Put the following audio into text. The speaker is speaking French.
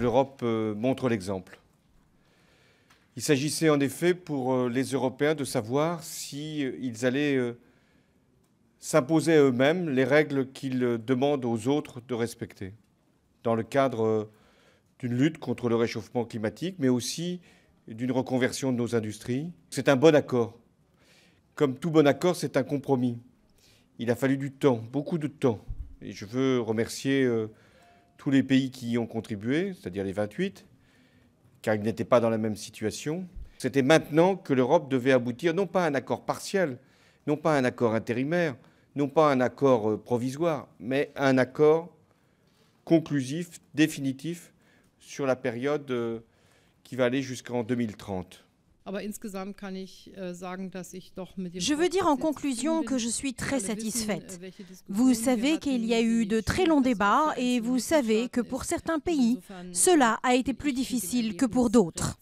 L'Europe euh, montre l'exemple. Il s'agissait en effet pour euh, les Européens de savoir s'ils euh, allaient s'imposer à eux-mêmes les règles qu'ils demandent aux autres de respecter, dans le cadre d'une lutte contre le réchauffement climatique, mais aussi d'une reconversion de nos industries. C'est un bon accord. Comme tout bon accord, c'est un compromis. Il a fallu du temps, beaucoup de temps. Et je veux remercier tous les pays qui y ont contribué, c'est-à-dire les 28, car ils n'étaient pas dans la même situation. C'était maintenant que l'Europe devait aboutir, non pas à un accord partiel, non pas à un accord intérimaire, non pas à un accord euh, provisoire, mais à un accord conclusif, définitif, sur la période euh, qui va aller jusqu'en 2030. Äh, je veux dire en conclusion que je suis très satisfaite. Äh, vous savez qu'il y a eu de très longs débats et vous savez que pour certains pays, cela a été plus difficile que pour d'autres.